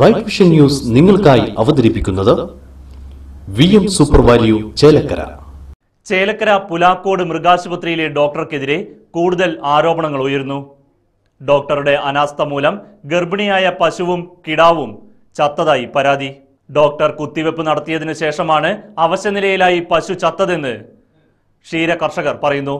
right vision news നിങ്ങൾക്കായി അവതരിപ്പിക്കുന്നത് V M super value Chelakkara Chelakkara Pulakode മൃഗാശുപത്രിയിലെ ഡോക്ടർക്കെതിരെ കൂടുതൽ ആരോപണങ്ങൾ ഉയർന്നു ഡോക്ടറുടെ അനാസ്ഥ മൂലം ഗർഭിണിയായ പശുവും കിടാവും ചത്തതായി പരാതി ഡോക്ടർ കുത്തിവെപ്പ് നടത്തിയതിനു ശേഷമാണ് അവശനിലയിലായി പശു ചത്തതെന്ന് ക്ഷീര കർഷകർ പറയുന്നു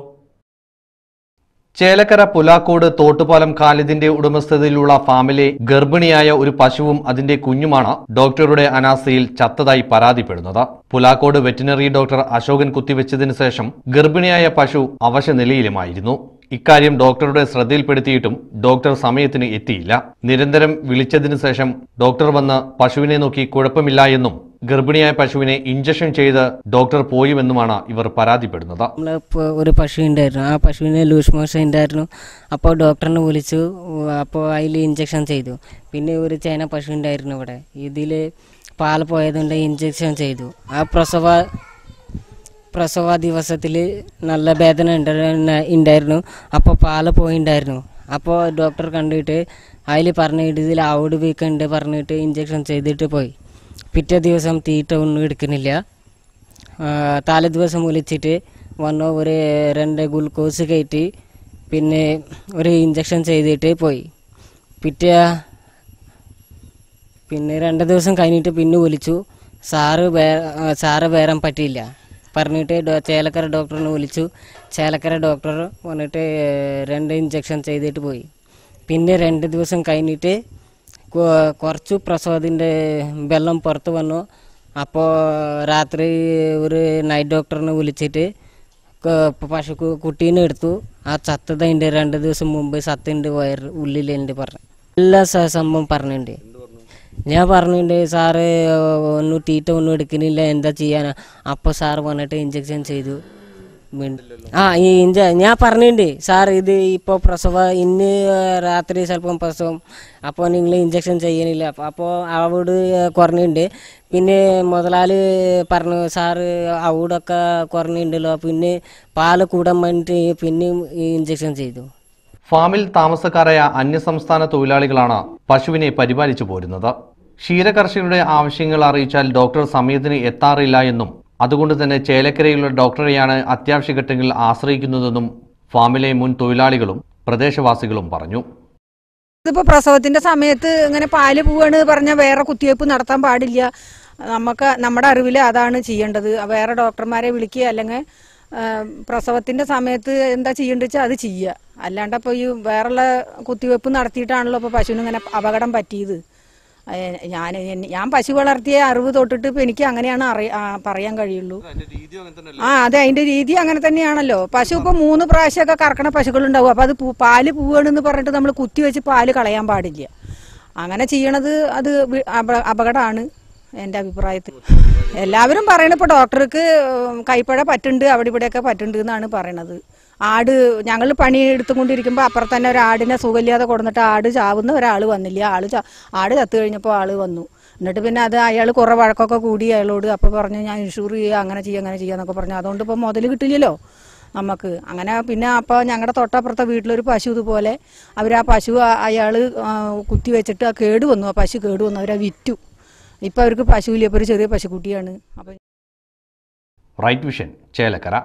ചേലക്കര പുലാക്കോട് തോട്ടുപാലം ഖാലിദിന്റെ ഉടമസ്ഥതയിലുള്ള ഫാമിലെ ഗർഭിണിയായ ഒരു പശുവും അതിന്റെ കുഞ്ഞുമാണ് ഡോക്ടറുടെ അനാസയിൽ ചത്തതായി പരാതിപ്പെടുന്നത് പുലാക്കോട് വെറ്റിനറി ഡോക്ടർ അശോകൻ കുത്തിവെച്ചതിനു ശേഷം ഗർഭിണിയായ പശു അവശനിലയിലുമായിരുന്നു ഇക്കാര്യം ഡോക്ടറുടെ ശ്രദ്ധയിൽപ്പെടുത്തിയിട്ടും ഡോക്ടർ സമയത്തിന് എത്തിയില്ല നിരന്തരം വിളിച്ചതിനു ശേഷം ഡോക്ടർ വന്ന് പശുവിനെ നോക്കി കുഴപ്പമില്ല എന്നും ഗർഭിണിയായ പശുവിനെ ഇഞ്ചക്ഷൻ ചെയ്ത് ഡോക്ടർ പോയുമെന്നുമാണ് ഇവർ പരാതിപ്പെടുന്നത് നമ്മളിപ്പോൾ ഒരു പശു ഉണ്ടായിരുന്നു ആ പശുവിന് ലൂസ് മോഷൻ ഉണ്ടായിരുന്നു അപ്പോൾ ഡോക്ടറിനെ വിളിച്ചു അപ്പോൾ അതിൽ ഇഞ്ചക്ഷൻ ചെയ്തു പിന്നെ ഒരു ചൈന പശു ഉണ്ടായിരുന്നു ഇവിടെ ഇതിൽ പാൽ പോയതുകൊണ്ട് ഇഞ്ചക്ഷൻ ചെയ്തു ആ പ്രസവ പ്രസവ ദിവസത്തിൽ നല്ല വേദന ഉണ്ടായിരുന്നു അപ്പോൾ പാൽ പോയിണ്ടായിരുന്നു അപ്പോൾ ഡോക്ടർ കണ്ടിട്ട് അതിൽ പറഞ്ഞിട്ട് ഇതിൽ ഔഡ് വീക്ക് ഉണ്ട് പറഞ്ഞിട്ട് ഇഞ്ചക്ഷൻ ചെയ്തിട്ട് പോയി പിറ്റേ ദിവസം തീറ്റ ഒന്നും എടുക്കുന്നില്ല തലേ ദിവസം ഒലിച്ചിട്ട് വന്ന് ഒരു രണ്ട് ഗ്ലൂക്കോസ് കയറ്റി പിന്നെ ഒരു ഇഞ്ചക്ഷൻ ചെയ്തിട്ട് പോയി പിറ്റേ പിന്നെ രണ്ട് ദിവസം കഴിഞ്ഞിട്ട് പിന്നെ വിളിച്ചു സാറ് വേ സാറ് വേറെ പറ്റിയില്ല പറഞ്ഞിട്ട് ചേലക്കര ഡോക്ടറിനെ വിളിച്ചു ചേലക്കര ഡോക്ടർ വന്നിട്ട് രണ്ട് ഇഞ്ചക്ഷൻ ചെയ്തിട്ട് പോയി പിന്നെ രണ്ട് ദിവസം കഴിഞ്ഞിട്ട് കുറച്ചു പ്രസവത്തിൻ്റെ വെള്ളം പുറത്ത് വന്നു അപ്പോൾ രാത്രി ഒരു നൈറ്റ് ഡോക്ടറിനെ വിളിച്ചിട്ട് പശുക്ക് കുട്ടീനെ എടുത്തു ആ ചത്തത് എൻ്റെ രണ്ട് ദിവസം മുമ്പ് സത്തിൻ്റെ വയർ ഉള്ളിലുണ്ട് പറഞ്ഞു എല്ലാ സംഭവം പറഞ്ഞിട്ടുണ്ട് ഞാൻ പറഞ്ഞിട്ടുണ്ട് സാറ് ഒന്നും തീറ്റ ഒന്നും എടുക്കുന്നില്ല എന്താ ചെയ്യാനാ അപ്പോൾ സാറ് വന്നിട്ട് ഇഞ്ചക്ഷൻ ചെയ്തു ആ ഇഞ്ച ഞാൻ പറഞ്ഞിട്ടുണ്ട് സാർ ഇത് ഇപ്പോൾ പ്രസവ ഇന്ന് രാത്രി ചിലപ്പം പ്രസവം അപ്പോൾ നിങ്ങൾ ഇഞ്ചക്ഷൻ ചെയ്യണില്ല അപ്പോൾ അവിടെ കുറഞ്ഞിട്ടുണ്ട് പിന്നെ മുതലാളി പറഞ്ഞു സാറ് അവിടൊക്കെ കുറഞ്ഞിട്ടുണ്ടല്ലോ പിന്നെ പാല് കൂടാൻ വേണ്ടിയിട്ട് പിന്നെയും ഇഞ്ചക്ഷൻ ചെയ്തു ഫാമിൽ താമസക്കാരായ അന്യസംസ്ഥാന തൊഴിലാളികളാണ് പശുവിനെ പരിപാലിച്ചു പോരുന്നത് ക്ഷീരകർഷകരുടെ ആവശ്യങ്ങൾ അറിയിച്ചാൽ ഡോക്ടർ സമയത്തിന് എത്താറില്ല എന്നും അതുകൊണ്ട് തന്നെ ചേലക്കരയിലുള്ള ഡോക്ടറെയാണ് അത്യാവശ്യഘട്ടങ്ങളിൽ ആശ്രയിക്കുന്നതെന്നും ഫാമിലെ മുൻ തൊഴിലാളികളും പ്രദേശവാസികളും പറഞ്ഞു ഇതിപ്പോ പ്രസവത്തിന്റെ സമയത്ത് ഇങ്ങനെ പാല് പോവാണ് പറഞ്ഞാൽ വേറെ കുത്തിവയ്പ് നടത്താൻ പാടില്ല നമുക്ക് നമ്മുടെ അറിവിൽ അതാണ് ചെയ്യേണ്ടത് വേറെ ഡോക്ടർമാരെ വിളിക്കുക അല്ലെങ്കിൽ പ്രസവത്തിന്റെ സമയത്ത് എന്താ ചെയ്യേണ്ടത് വെച്ചാൽ അത് ചെയ്യുക അല്ലാണ്ടപ്പോ ഈ വേറെ കുത്തിവയ്പ് നടത്തിയിട്ടാണല്ലോ ഇപ്പൊ പശുവിന് ഇങ്ങനെ അപകടം പറ്റിയത് ഞാൻ ഞാൻ പശു വളർത്തിയ അറിവ് തൊട്ടിട്ട് ഇപ്പൊ എനിക്ക് അങ്ങനെയാണ് പറയാൻ കഴിയുള്ളൂ ആ അതെ അതിന്റെ രീതി അങ്ങനെ തന്നെയാണല്ലോ പശു ഇപ്പൊ മൂന്ന് പ്രാവശ്യമൊക്കെ കറക്കണ പശുക്കളുണ്ടാവും അപ്പൊ അത് പാല് പോവുകയാണെന്ന് പറഞ്ഞിട്ട് നമ്മൾ കുത്തി വെച്ച് പാല് കളയാൻ പാടില്ല അങ്ങനെ ചെയ്യണത് അത് അപകടമാണ് എന്റെ അഭിപ്രായത്തിൽ എല്ലാവരും പറയണ ഡോക്ടർക്ക് കൈപ്പഴ പറ്റുണ്ട് അവിടെ ഇവിടെയൊക്കെ പറ്റുണ്ട് എന്നാണ് പറയണത് ആട് ഞങ്ങൾ എടുത്തുകൊണ്ടിരിക്കുമ്പോൾ അപ്പുറത്ത് തന്നെ ഒരു ആടിനെ സുഖല്യാതെ കൊടുന്നിട്ട് ആട് ചാവുന്ന ഒരാൾ വന്നില്ല ആള് ആട് ചത്തു കഴിഞ്ഞപ്പോൾ ആൾ വന്നു എന്നിട്ട് പിന്നെ അത് അയാൾ കുറേ വഴക്കൊക്കെ കൂടി അയാളോട് അപ്പോൾ പറഞ്ഞു ഞാൻ ഇൻഷൂർ ചെയ്യുക അങ്ങനെ ചെയ്യുക അങ്ങനെ ചെയ്യുക എന്നൊക്കെ പറഞ്ഞു അതുകൊണ്ട് ഇപ്പോൾ മുതൽ കിട്ടില്ലല്ലോ നമുക്ക് അങ്ങനെ പിന്നെ അപ്പോൾ ഞങ്ങളുടെ തൊട്ടപ്പുറത്തെ വീട്ടിലൊരു പശു ഇതുപോലെ അവർ ആ പശു അയാൾ കുത്തി വെച്ചിട്ട് ആ കേട് വന്നു ആ പശു കേട് വന്നു അവരാ വിറ്റു ഇപ്പോൾ അവർക്ക് പശുവില്ല ഇപ്പോൾ ഒരു ചെറിയ പശുക്കുട്ടിയാണ് അപ്പോൾ റൈറ്റ് വിഷൻ ചേലക്കര